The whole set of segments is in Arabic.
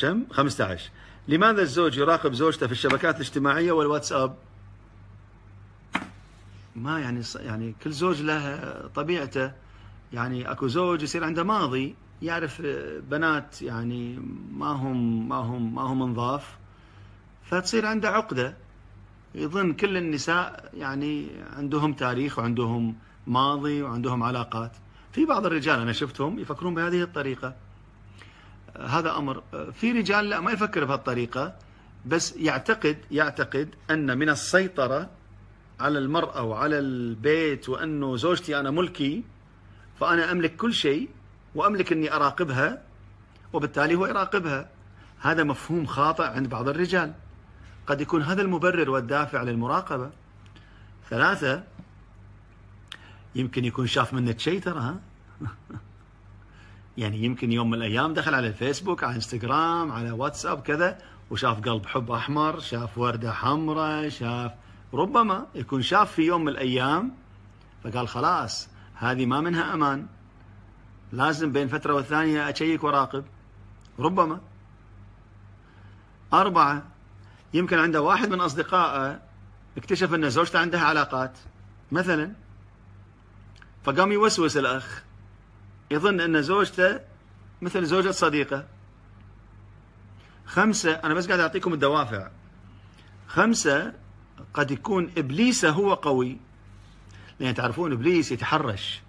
كم؟ 15 لماذا الزوج يراقب زوجته في الشبكات الاجتماعية والواتساب؟ ما يعني يعني كل زوج له طبيعته يعني اكو زوج يصير عنده ماضي يعرف بنات يعني ما هم ما هم ما هم انظاف فتصير عنده عقده يظن كل النساء يعني عندهم تاريخ وعندهم ماضي وعندهم علاقات في بعض الرجال انا شفتهم يفكرون بهذه الطريقه هذا امر في رجال لا ما يفكر بهالطريقه بس يعتقد يعتقد ان من السيطره على المراه وعلى البيت وانه زوجتي انا ملكي فانا املك كل شيء واملك اني اراقبها وبالتالي هو يراقبها هذا مفهوم خاطئ عند بعض الرجال قد يكون هذا المبرر والدافع للمراقبه ثلاثه يمكن يكون شاف منك شيء ترى ها يعني يمكن يوم من الايام دخل على الفيسبوك على انستغرام على واتساب كذا وشاف قلب حب احمر شاف ورده حمراء شاف ربما يكون شاف في يوم من الايام فقال خلاص هذه ما منها امان لازم بين فتره والثانيه اشيك وراقب ربما اربعه يمكن عنده واحد من اصدقائه اكتشف ان زوجته عندها علاقات مثلا فقام يوسوس الاخ يظن أن زوجته مثل زوجة صديقه خمسة أنا بس قاعد أعطيكم الدوافع خمسة قد يكون إبليس هو قوي لأن تعرفون إبليس يتحرش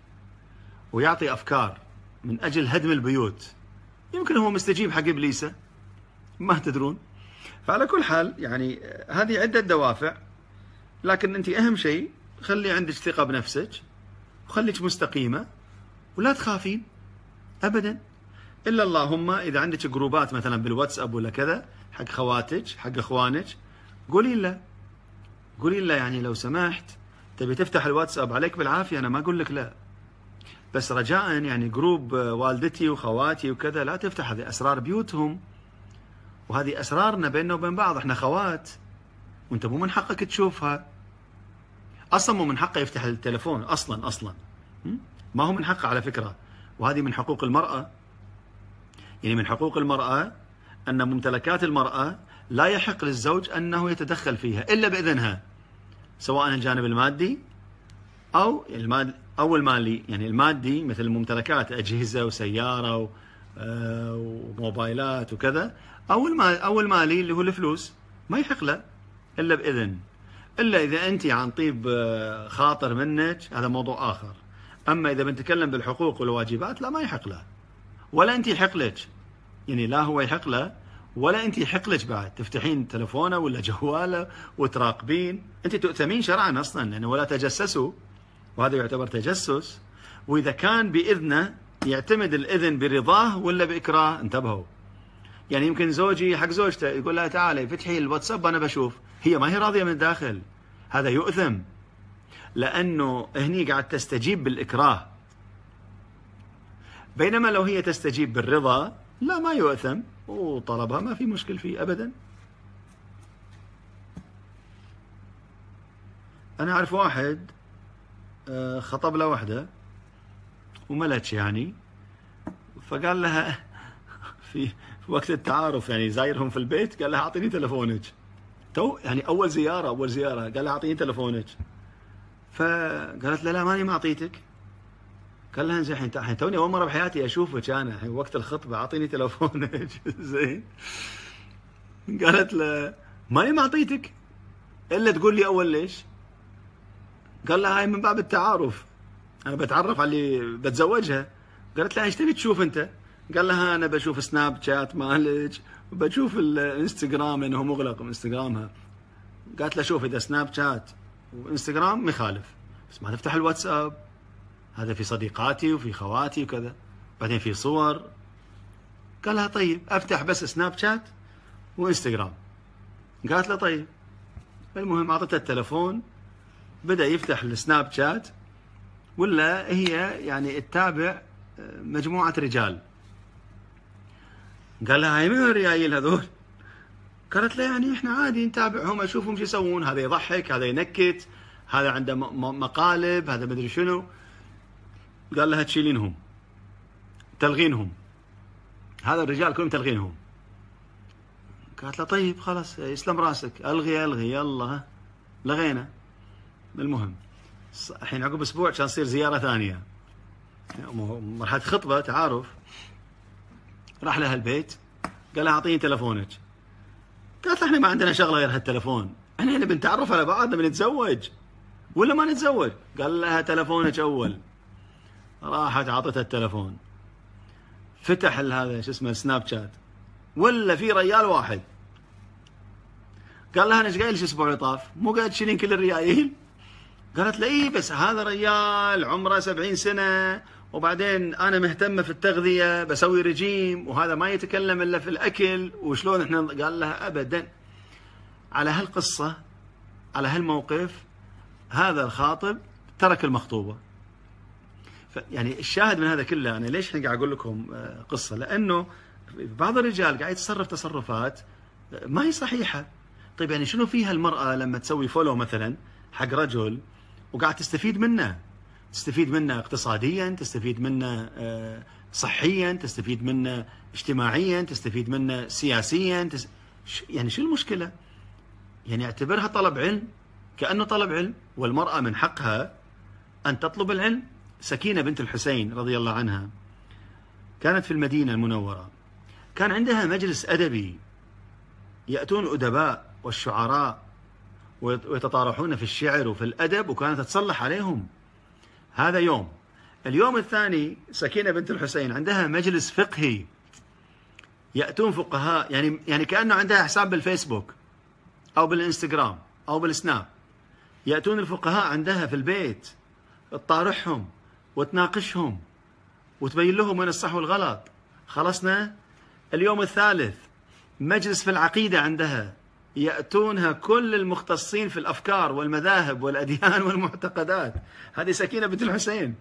ويعطي أفكار من أجل هدم البيوت يمكن هو مستجيب حق إبليسه ما تدرون فعلى كل حال يعني هذه عدة دوافع لكن أنت أهم شيء خلي عندك ثقة بنفسك وخليك مستقيمة ولا تخافين ابدا الا اللهم اذا عندك جروبات مثلا بالواتساب ولا كذا حق خواتك حق اخوانك قولي له قولي له يعني لو سمحت تبي تفتح الواتساب عليك بالعافيه انا ما اقول لك لا بس رجاء يعني جروب والدتي وخواتي وكذا لا تفتح هذه اسرار بيوتهم وهذه اسرارنا بيننا وبين بعض احنا خوات وانت مو من حقك تشوفها اصلا مو من حقه يفتح التلفون اصلا اصلا ما هو من حقها على فكرة وهذه من حقوق المرأة يعني من حقوق المرأة أن ممتلكات المرأة لا يحق للزوج أنه يتدخل فيها إلا بإذنها سواء الجانب المادي أو المال أو المالي يعني المادي مثل الممتلكات أجهزة وسيارة آه، وموبايلات وكذا أو أو المالي اللي هو الفلوس ما يحق له إلا بإذن إلا إذا أنت عن طيب آه، خاطر منك هذا موضوع آخر اما اذا بنتكلم بالحقوق والواجبات لا ما يحق له ولا انت يحق لك يعني لا هو يحق له ولا انت يحق لك بعد تفتحين تلفونه ولا جواله وتراقبين انت تؤثمين شرعا اصلا لانه يعني ولا تجسسوا وهذا يعتبر تجسس واذا كان باذنه يعتمد الاذن برضاه ولا باكراه انتبهوا يعني يمكن زوجي حق زوجته يقول لها تعالي فتحي الواتساب انا بشوف هي ما هي راضيه من الداخل هذا يؤثم لأنه هني قاعد تستجيب بالإكراه بينما لو هي تستجيب بالرضا لا ما يؤثم وطلبها ما في مشكل فيه أبدا أنا أعرف واحد آه، خطب له وحدة وملتش يعني فقال لها في وقت التعارف يعني زايرهم في البيت قال لها أعطيني تلفونك تو يعني أول زيارة أول زيارة قال لها أعطيني تلفونك فقالت له لا ماني ما اعطيتك قال لها زين الحين الحين توني اول مره بحياتي اشوفك انا الحين وقت الخطبه اعطيني تلفونك زين قالت له ماني ما اعطيتك الا تقول لي اول ليش قال لها هاي من باب التعارف انا بتعرف على اللي بتزوجها قالت له ايش تبي تشوف انت؟ قال لها انا بشوف سناب شات مالك وبشوف الانستغرام انه يعني مغلق انستغرامها قالت له شوف اذا سناب شات وانستغرام مخالف بس ما تفتح الواتساب هذا في صديقاتي وفي خواتي وكذا بعدين في صور قال لها طيب افتح بس سناب شات وانستغرام قالت له طيب المهم اعطته التلفون بدا يفتح السناب شات ولا هي يعني تتابع آه، مجموعه رجال قال لها هاي من الرجال هذول قالت له يعني احنا عادي نتابعهم اشوفهم شو يسوون هذا يضحك هذا ينكت هذا عنده مقالب هذا مدري شنو قال لها تشيلينهم تلغينهم هذا الرجال كلهم تلغينهم قالت له طيب خلاص يسلم راسك الغي الغي يلا لغينا المهم الحين عقب اسبوع كان تصير زياره ثانيه مرحله خطبه تعارف راح لها البيت قال لها اعطيني تلفونك قالت له احنا ما عندنا شغله غير هالتليفون احنا نبي بنتعرف على بعض بنتزوج نتزوج ولا ما نتزوج قال لها تلفونك اول راحت عطتها التلفون فتح هذا شو اسمه سناب شات ولا في ريال واحد قال لها انا ايش قايل اسبوع اللي طاف مو قاعد تشيلين كل الريايل قالت له اي بس هذا ريال عمره 70 سنه وبعدين انا مهتمه في التغذيه بسوي رجيم وهذا ما يتكلم الا في الاكل وشلون احنا قال لها ابدا على هالقصه على هالموقف هذا الخاطب ترك المخطوبه يعني الشاهد من هذا كله انا ليش قاعد اقول لكم آه، قصه لانه بعض الرجال قاعد يتصرف تصرفات آه، ما هي صحيحه طيب يعني شنو فيها المراه لما تسوي فولو مثلا حق رجل وقاعد تستفيد منه تستفيد منه اقتصاديا تستفيد منه آه، صحيا تستفيد منه اجتماعيا تستفيد منه سياسيا تس... يعني شو المشكله يعني اعتبرها طلب علم كانه طلب علم والمراه من حقها ان تطلب العلم سكينه بنت الحسين رضي الله عنها كانت في المدينه المنوره كان عندها مجلس ادبي ياتون الادباء والشعراء ويتطارحون في الشعر وفي الادب وكانت تصلح عليهم هذا يوم اليوم الثاني سكينة بنت الحسين عندها مجلس فقهي يأتون فقهاء يعني يعني كأنه عندها حساب بالفيسبوك أو بالإنستغرام أو بالسناب يأتون الفقهاء عندها في البيت تطارحهم وتناقشهم وتبين لهم وين الصح والغلط خلصنا اليوم الثالث مجلس في العقيدة عندها يأتونها كل المختصين في الأفكار والمذاهب والأديان والمعتقدات هذه سكينة بنت الحسين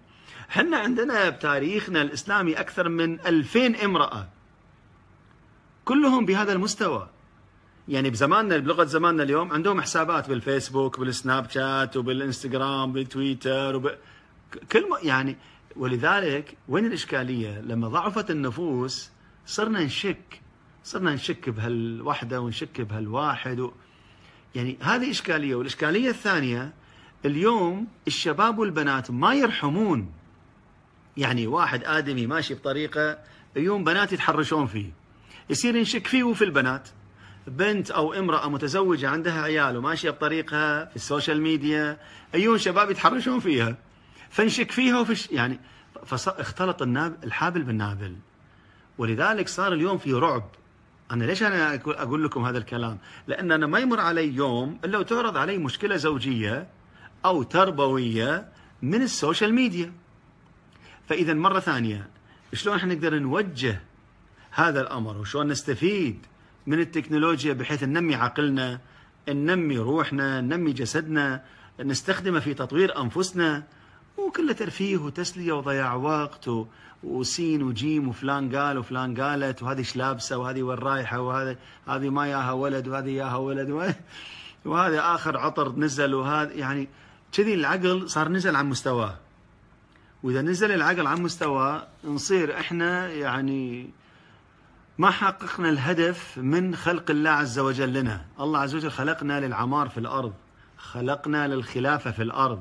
حنا عندنا بتاريخنا الإسلامي أكثر من ألفين امرأة كلهم بهذا المستوى يعني بزماننا بلغه زماننا اليوم عندهم حسابات بالفيسبوك بالسناب شات وبالانستغرام بالتويتر وب... كل م... يعني ولذلك وين الاشكاليه؟ لما ضعفت النفوس صرنا نشك صرنا نشك بهالوحده ونشك بهالواحد و... يعني هذه اشكاليه والاشكاليه الثانيه اليوم الشباب والبنات ما يرحمون يعني واحد ادمي ماشي بطريقه يوم بنات يتحرشون فيه يصير نشك فيه وفي البنات بنت او امراه متزوجه عندها عيال وماشيه بطريقها في السوشيال ميديا ايون شباب يتحرشون فيها فنشك فيها وفي يعني فاختلط الناب الحابل بالنابل ولذلك صار اليوم في رعب انا ليش انا اقول لكم هذا الكلام؟ لان انا ما يمر علي يوم الا وتعرض علي مشكله زوجيه او تربويه من السوشيال ميديا. فاذا مره ثانيه شلون احنا نقدر نوجه هذا الامر وشلون نستفيد من التكنولوجيا بحيث ننمي عقلنا، ننمي روحنا، ننمي جسدنا، نستخدمه في تطوير انفسنا، مو كله ترفيه وتسليه وضياع وقت و... وسين وجيم وفلان قال وفلان قالت وهذه ايش لابسه وهذه وين رايحه وهذه هذه ما ياها ولد وهذه ياها ولد وهذا اخر عطر نزل وهذا يعني كذي العقل صار نزل عن مستواه واذا نزل العقل عن مستواه نصير احنا يعني ما حققنا الهدف من خلق الله عز وجل لنا الله عز وجل خلقنا للعمار في الارض خلقنا للخلافه في الارض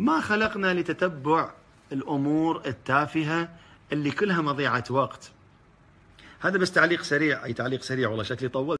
ما خلقنا لتتبع الامور التافهه اللي كلها مضيعه وقت هذا بس تعليق سريع اي تعليق سريع والله شكلي طول